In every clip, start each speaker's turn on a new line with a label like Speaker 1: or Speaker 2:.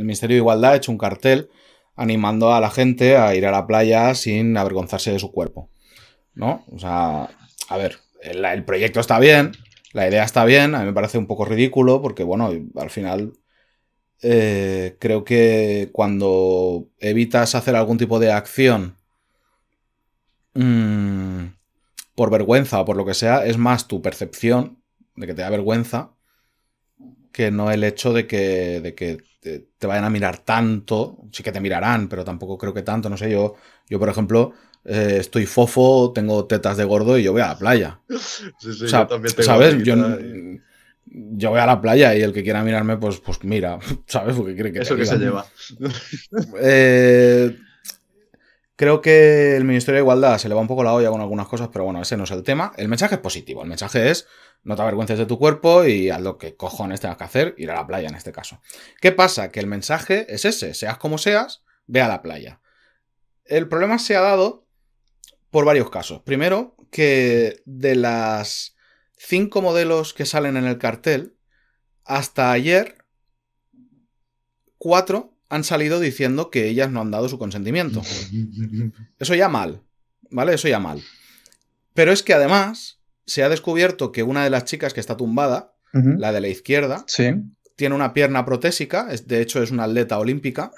Speaker 1: el Ministerio de Igualdad ha hecho un cartel animando a la gente a ir a la playa sin avergonzarse de su cuerpo. ¿No? O sea, a ver, el, proyecto está bien, la idea está bien, a mí me parece un poco ridículo porque, bueno, al final eh, creo que cuando evitas hacer algún tipo de acción mm, por vergüenza o por lo que sea, es más tu percepción de que te da vergüenza no el hecho de que, de que te, vayan a mirar tanto, sí que te mirarán, pero tampoco creo que tanto, no sé, yo, yo por ejemplo, eh, estoy fofo, tengo tetas de gordo y yo voy a la playa. Sí, sí, yo ¿Sabes? Yo, yo, voy a la playa y el que quiera mirarme, pues, pues mira, ¿sabes? Porque cree que Eso que se lleva. Eh, Creo que el Ministerio de Igualdad se le va un poco la olla con algunas cosas, pero bueno, ese no es el tema. El mensaje es positivo. El mensaje es no te avergüences de tu cuerpo y haz lo que cojones tengas que hacer, ir a la playa en este caso. ¿Qué pasa? Que el mensaje es ese, seas como seas, ve a la playa. El problema se ha dado por varios casos. Primero, que de las cinco modelos que salen en el cartel, hasta ayer, cuatro han salido diciendo que ellas no han dado su consentimiento. Eso ya mal, ¿vale? Eso ya mal. Pero es que además se ha descubierto que una de las chicas que está tumbada, la de la izquierda, tiene una pierna protésica, de hecho es una atleta olímpica,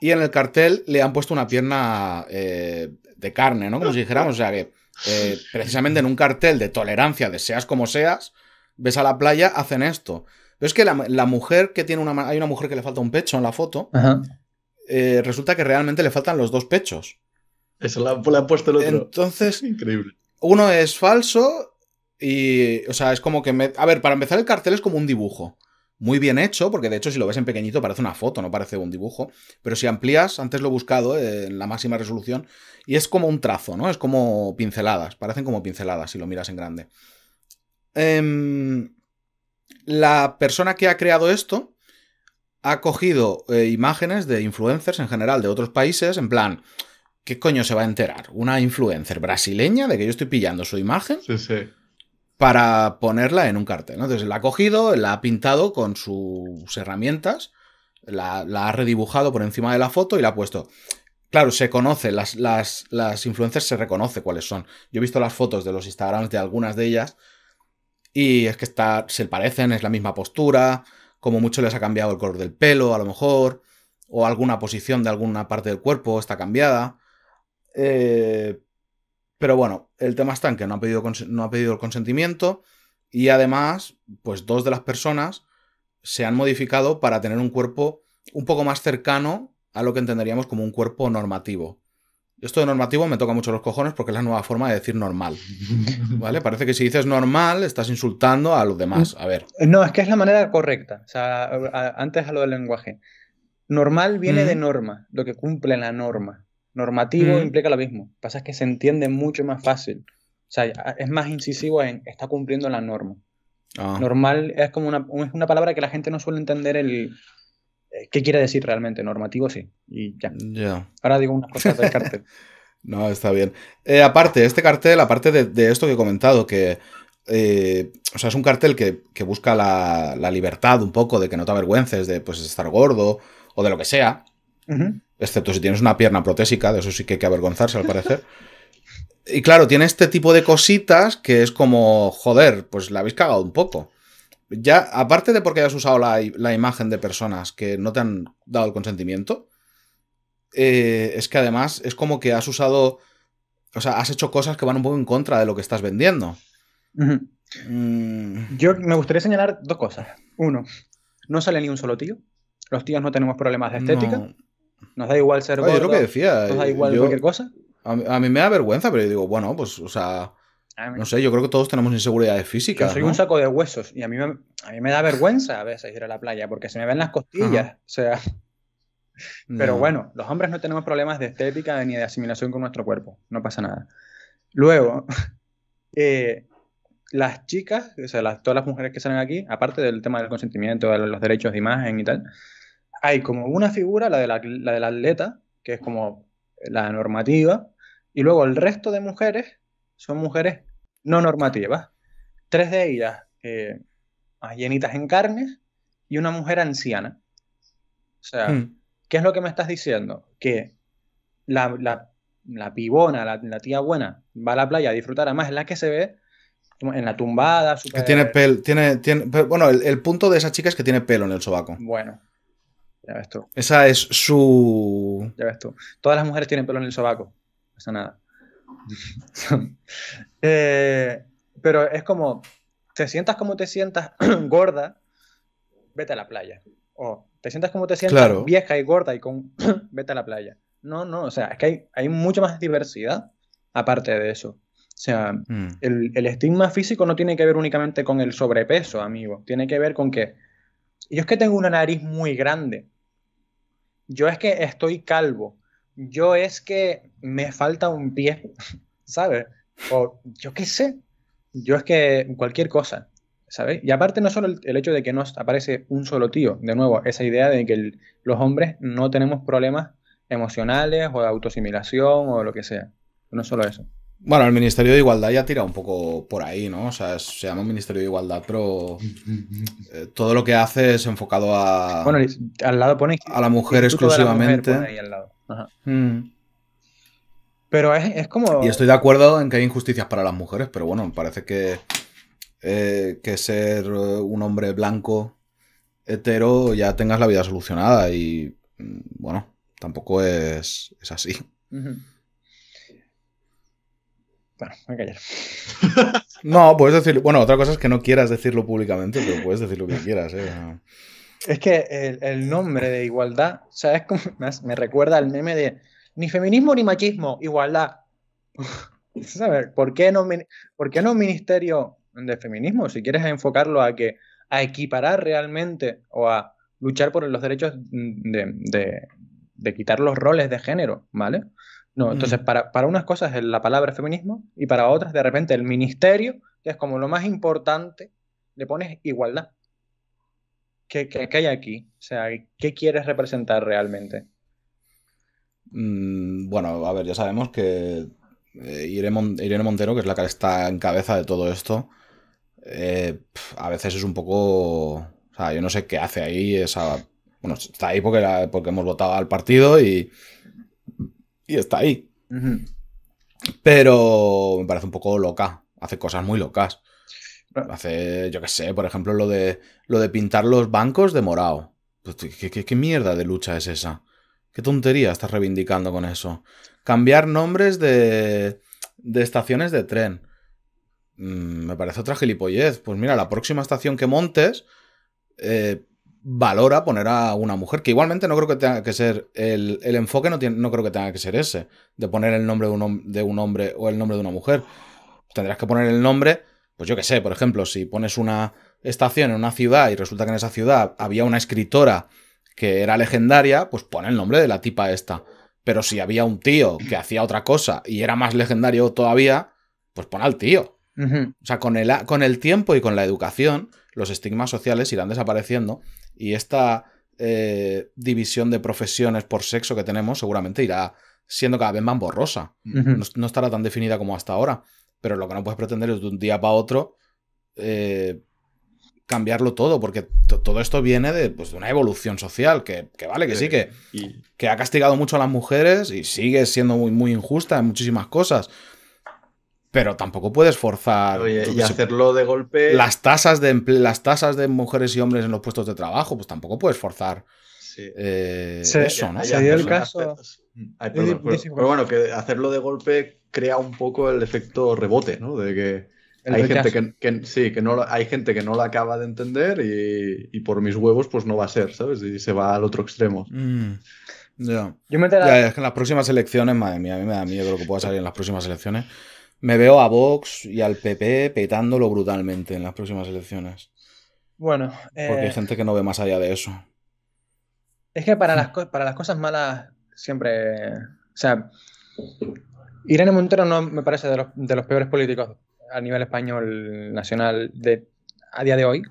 Speaker 1: y en el cartel le han puesto una pierna eh, de carne, ¿no? Como si dijéramos, o sea que eh, precisamente en un cartel de tolerancia de seas como seas, ves a la playa, hacen esto. Pero es que la, mujer que tiene una. Hay una mujer que le falta un pecho en la foto. Eh, resulta que realmente le faltan los dos pechos. Eso la, han puesto el otro. Entonces. Increíble. Uno es falso y. O sea, es como que. a ver, para empezar, el cartel es como un dibujo muy bien hecho, porque de hecho si lo ves en pequeñito parece una foto, no parece un dibujo, pero si amplías, antes lo he buscado eh, en la máxima resolución, y es como un trazo, ¿no? Es como pinceladas, parecen como pinceladas si lo miras en grande. Eh, la persona que ha creado esto ha cogido eh, imágenes de influencers en general de otros países, en plan, ¿qué coño se va a enterar? Una influencer brasileña de que yo estoy pillando su imagen para ponerla en un cartel. Entonces la ha cogido, la ha pintado con sus herramientas, la, ha redibujado por encima de la foto y la ha puesto. Claro, se conoce, las, las, las influencers se reconoce cuáles son. Yo he visto las fotos de los Instagrams de algunas de ellas y es que está, se parecen, es la misma postura, como mucho les ha cambiado el color del pelo, a lo mejor, o alguna posición de alguna parte del cuerpo está cambiada. Eh, pero bueno, el tema está en que no ha, pedido, no ha pedido el consentimiento y además, pues dos de las personas se han modificado para tener un cuerpo un poco más cercano a lo que entenderíamos como un cuerpo normativo. Esto de normativo me toca mucho los cojones porque es la nueva forma de decir normal. ¿Vale? Parece que si dices normal estás insultando a los demás. A ver. Eh,
Speaker 2: no, es que es la manera
Speaker 1: correcta. O sea, antes a lo del lenguaje.
Speaker 2: Normal viene de norma, lo que cumple la norma. Normativo implica lo mismo. Lo que pasa es que se entiende mucho más fácil. O sea, es más incisivo en está cumpliendo la norma. Ah. Normal es como una, una palabra que la gente no suele entender el, eh, ¿Qué quiere decir realmente? Normativo sí. Y ya.
Speaker 1: Ahora digo unas cosas del cartel. no, está bien. Eh, aparte, este cartel, aparte de, esto que he comentado, que. Eh, o sea, es un cartel que, busca la, libertad un poco de que no te avergüences de pues, estar gordo o de lo que sea. Excepto si tienes una pierna protésica, de eso sí que hay que avergonzarse al parecer. y claro, tiene este tipo de cositas que es como, joder, pues la habéis cagado un poco ya, aparte de porque has usado la, imagen de personas que no te han dado el consentimiento, eh, es que además es como que has usado, o sea, has hecho cosas que van un poco en contra de lo que estás vendiendo.
Speaker 2: Mm.
Speaker 1: Yo me gustaría señalar dos cosas. Uno, no
Speaker 2: sale ni un solo tío. Los tíos no tenemos problemas de estética. Nos da igual ser Oye, que decía. Nos da eh, igual cualquier
Speaker 1: cosa. A, a, mí me da vergüenza, pero yo digo, bueno, pues, o sea, no sé, yo creo que todos tenemos inseguridades físicas. Yo soy un saco
Speaker 2: de huesos y a mí, me, a mí me da vergüenza a veces ir a la playa porque se me ven las costillas. O sea. Pero bueno, los hombres no tenemos problemas de estética ni de asimilación con nuestro cuerpo. No pasa nada. Luego, eh, las chicas, o sea, todas las mujeres que salen aquí, aparte del tema del consentimiento, de los derechos de imagen y tal, hay como una figura, la, de la, la del atleta, que es como la normativa, y luego el resto de mujeres son mujeres no normativas. Tres de ellas eh, llenitas en carnes y una mujer anciana. O sea, hmm. ¿qué es lo que me estás diciendo? Que la, la pibona, la, tía buena, va a la playa a disfrutar, además es la que se ve en la tumbada. Que tiene
Speaker 1: pelo, tiene, bueno, el, punto de esa chica es que tiene pelo en el sobaco. Bueno, ya ves tú. Esa es su...
Speaker 2: Ya ves tú. Todas las mujeres tienen pelo en el sobaco, no nada. Eh, pero es como, te sientas como te sientas gorda, vete a la playa. O te sientas como te sientas vieja y gorda y con, vete a la playa. No, no, o sea, es que hay, hay mucha más diversidad aparte de eso. O sea, mm. el, el, estigma físico no tiene que ver únicamente con el sobrepeso, amigo. Tiene que ver con que yo es que tengo una nariz muy grande. Yo es que estoy calvo yo es que me falta un pie, ¿sabes? O yo qué sé, yo es que cualquier cosa, ¿sabes? Y aparte no solo el, hecho de que nos aparece un solo tío, de nuevo, esa idea de que los hombres no tenemos problemas emocionales o de autosimilación o lo que sea, no
Speaker 1: solo eso. Bueno, el Ministerio de Igualdad ya tira un poco por ahí, ¿no? O sea, se llama Ministerio de Igualdad, pero eh, todo lo que hace es enfocado a... Bueno, al lado pone... A la mujer exclusivamente. al lado. Mm.
Speaker 2: Pero es, como. Y estoy
Speaker 1: de acuerdo en que hay injusticias para las mujeres, pero bueno, parece que, eh, que ser eh, un hombre blanco, hetero, ya tengas la vida solucionada. Y mm, bueno, tampoco es, así. Bueno, me callar. no, puedes decir... Bueno, otra cosa es que no quieras decirlo públicamente, pero puedes decir lo que quieras, ¿eh?
Speaker 2: Es que el, nombre de igualdad, sabes me, recuerda al meme de ni feminismo ni machismo, igualdad. A ¿por qué no, por no un ministerio de feminismo? Si quieres enfocarlo a que a equiparar realmente o a luchar por los derechos de, quitar los roles de género, ¿vale? No, mm. entonces para, para, unas cosas es la palabra feminismo y para otras de repente el ministerio, que es como lo más importante, le pones igualdad. ¿Qué, hay aquí? O sea, ¿qué quieres representar realmente?
Speaker 1: Mm, bueno, a ver, ya sabemos que eh, Irene, Montero, que es la que está en cabeza de todo esto, eh, a veces es un poco... O sea, yo no sé qué hace ahí esa... Bueno, está ahí porque, porque hemos votado al partido y... Y está ahí. Pero me parece un poco loca. Hace cosas muy locas. Hace, yo qué sé, por ejemplo, lo de, lo de pintar los bancos de morado. Pues, ¿Qué, mierda de lucha es esa? ¿Qué tontería estás reivindicando con eso? Cambiar nombres de, de estaciones de tren. Mm, me parece otra gilipollez. Pues mira, la próxima estación que montes eh, valora poner a una mujer, que igualmente no creo que tenga que ser, el, enfoque no, tiene, no creo que tenga que ser ese, de poner el nombre de un, de un hombre o el nombre de una mujer. Tendrás que poner el nombre pues yo qué sé, por ejemplo, si pones una estación en una ciudad y resulta que en esa ciudad había una escritora que era legendaria, pues pone el nombre de la tipa esta. Pero si había un tío que hacía otra cosa y era más legendario todavía, pues pon al tío. O sea, con el, con el tiempo y con la educación, los estigmas sociales irán desapareciendo y esta eh, división de profesiones por sexo que tenemos seguramente irá siendo cada vez más borrosa. no estará tan definida como hasta ahora. Pero lo que no puedes pretender es de un día para otro eh, cambiarlo todo, porque todo esto viene de, pues, de una evolución social, que, vale, que sí, que, eh, que ha castigado mucho a las mujeres y sigue siendo muy, muy injusta en muchísimas cosas. Pero tampoco puedes forzar y hacerlo de golpe. Las tasas de las tasas de mujeres y hombres en los puestos de trabajo, pues tampoco puedes forzar eh, eso, ¿no? el caso.
Speaker 2: pero, bueno, que hacerlo de golpe crea un poco el efecto rebote, ¿no? De que. hay gente que, sí, que no hay gente que no la acaba de entender y, por mis huevos pues no va a ser, ¿sabes? Y se va al otro extremo.
Speaker 1: Mm. es que en las próximas elecciones, madre mía, a mí me da miedo lo que pueda salir en las próximas elecciones. Me veo a Vox y al PP petándolo brutalmente en las próximas elecciones.
Speaker 2: Bueno. Porque hay eh,
Speaker 1: gente que no ve más allá de eso.
Speaker 2: Es que para las, para las cosas malas siempre. O
Speaker 1: sea, Irene Montero
Speaker 2: no me parece de los, peores políticos a nivel español nacional de, a día de hoy.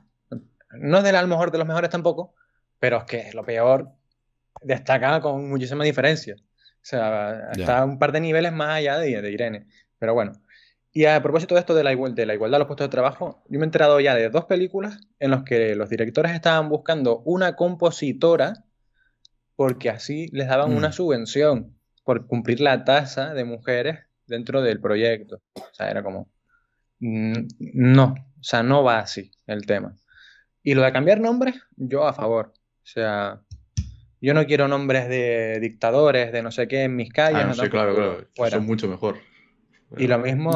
Speaker 2: No es de la, mejor de los mejores tampoco, pero es que lo peor destaca con muchísima diferencia. O sea, está un par de niveles más allá de, Irene. Pero bueno. Y a propósito de esto de la, de la igualdad de los puestos de trabajo, yo me he enterado ya de dos películas en las que los directores estaban buscando una compositora porque así les daban una mm. subvención por cumplir la tasa de mujeres dentro del proyecto. O sea, era como, mm, no, o sea, no va así el tema. Y lo de cambiar nombres, yo a favor. O sea, yo no quiero nombres de dictadores, de no sé qué en mis calles. Ah, sí, claro, claro. Son mucho mejor. y lo mismo,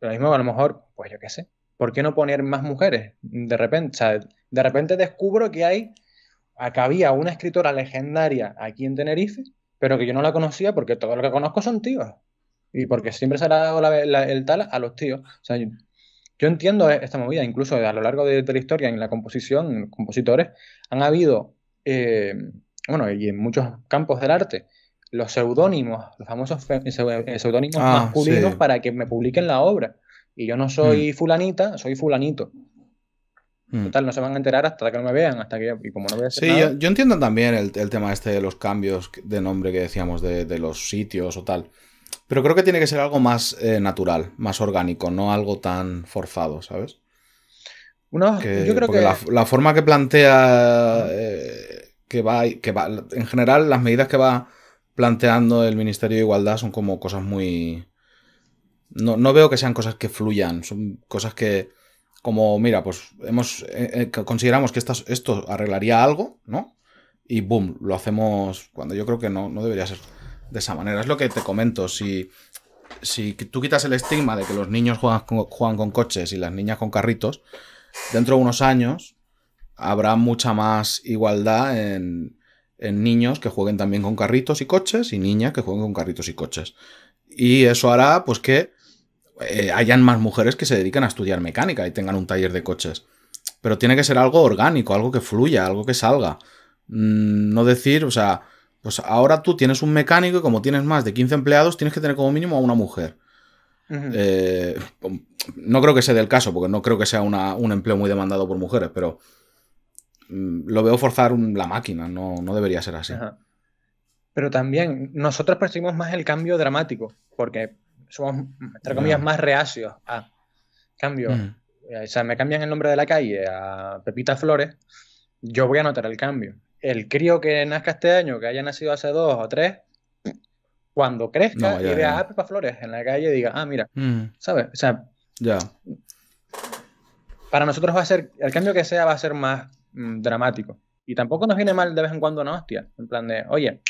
Speaker 2: lo mismo a lo mejor, pues yo qué sé. ¿Por qué no poner más mujeres? De repente, o sea, de repente descubro que hay Acabía una escritora legendaria aquí en Tenerife, pero que yo no la conocía porque todo lo que conozco son tíos. Y porque siempre se le ha dado el tal a los tíos. yo, entiendo esta movida, incluso a lo largo de, la historia, en la composición, en los compositores, han habido, eh, bueno, y en muchos campos del arte, los seudónimos, los famosos eh, eh, seudónimos ah, masculinos para que me publiquen la obra. Y yo no soy mm. fulanita, soy fulanito. Mm. Total, no se van a enterar hasta que no me vean, hasta que y como no Sí, yo,
Speaker 1: entiendo también el, tema este de los cambios de nombre que decíamos de, los sitios o tal. Pero creo que tiene que ser algo más eh, natural, más orgánico, no algo tan forzado, ¿sabes? una que, yo creo que... la, forma que plantea eh, que, va, que en general las medidas que va planteando el Ministerio de Igualdad son como cosas muy... No, no veo que sean cosas que fluyan, son cosas que como, mira, pues hemos, eh, eh, consideramos que esto arreglaría algo, ¿no? Y boom, lo hacemos cuando yo creo que no, debería ser de esa manera. Es lo que te comento, si, si tú quitas el estigma de que los niños juegan con, juegan con coches y las niñas con carritos, dentro de unos años habrá mucha más igualdad en, en niños que jueguen también con carritos y coches y niñas que jueguen con carritos y coches. Y eso hará pues que eh, hayan más mujeres que se dediquen a estudiar mecánica y tengan un taller de coches. Pero tiene que ser algo orgánico, algo que fluya, algo que salga. Mm, no decir, o sea, pues ahora tú tienes un mecánico y como tienes más de 15 empleados, tienes que tener como mínimo a una mujer. Eh, no creo que sea del caso, porque no creo que sea un empleo muy demandado por mujeres, pero mm, lo veo forzar la máquina, no, debería ser así.
Speaker 2: Pero también nosotros percibimos más el cambio dramático, porque somos, entre comillas, más reacios a cambio. Mm. Eh, o sea, me cambian el nombre de la calle a Pepita Flores, yo voy a notar el cambio. El crío que nazca este año, que haya nacido hace dos o tres, cuando
Speaker 1: crezca y vea a
Speaker 2: Pepa Flores en la calle, diga, ah, mira, mm. ¿sabes? O sea, ya. Para nosotros va a ser, el cambio que sea va a ser más mm, dramático. Y tampoco nos viene mal de vez en cuando no hostia, en plan de, oye,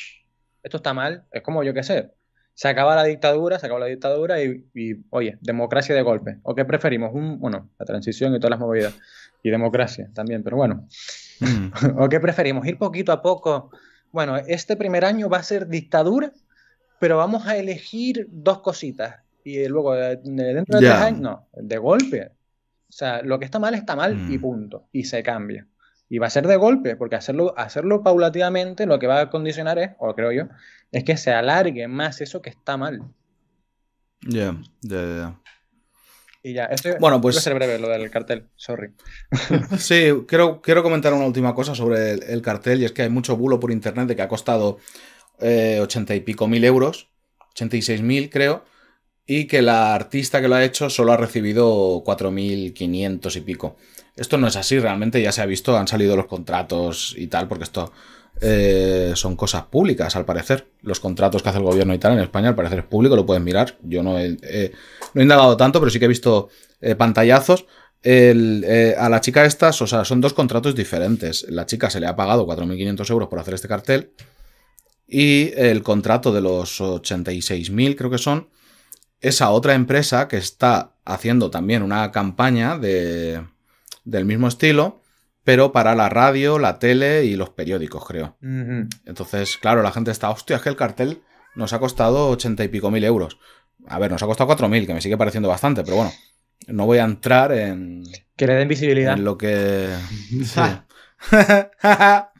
Speaker 2: esto está mal, es como yo que sé, se acaba la dictadura, se acaba la dictadura y, oye, democracia de golpe. ¿O qué preferimos? Un, bueno, la transición y todas las movidas. Y democracia también, pero bueno. Mm. ¿O qué preferimos? Ir poquito a poco. Bueno, este primer año va a ser dictadura, pero vamos a elegir dos cositas. Y luego, eh, dentro de tres años, no, de golpe. O sea, lo que está mal está mal y mm. punto. Y se cambia. Y va a ser de golpe, porque hacerlo, hacerlo paulativamente lo que va a condicionar es, o creo yo, es que se alargue más eso que está mal.
Speaker 1: Ya, ya, ya.
Speaker 2: Y ya, esto bueno, a pues ser breve lo del cartel, sorry.
Speaker 1: sí, quiero, comentar una última cosa sobre el, cartel, y es que hay mucho bulo por internet de que ha costado eh, ochenta y pico mil euros, 86 mil creo, y que la artista que lo ha hecho solo ha recibido 4.500 y pico. Esto no es así, realmente ya se ha visto, han salido los contratos y tal, porque esto eh, son cosas públicas, al parecer. Los contratos que hace el gobierno y tal en España, al parecer es público, lo pueden mirar. Yo no he, eh, indagado tanto, pero sí que he visto eh, pantallazos. a la chica estas, o sea, son dos contratos diferentes. La chica se le ha pagado 4.500 euros por hacer este cartel y el contrato de los 86.000, creo que son, esa otra empresa que está haciendo también una campaña del mismo estilo, pero para la radio, la tele y los periódicos, creo. Entonces, claro, la gente está, hostia, es que el cartel nos ha costado ochenta y pico mil euros. A ver, nos ha costado cuatro mil, que me sigue pareciendo bastante, pero bueno, no voy a entrar en... Que le den visibilidad. En lo que...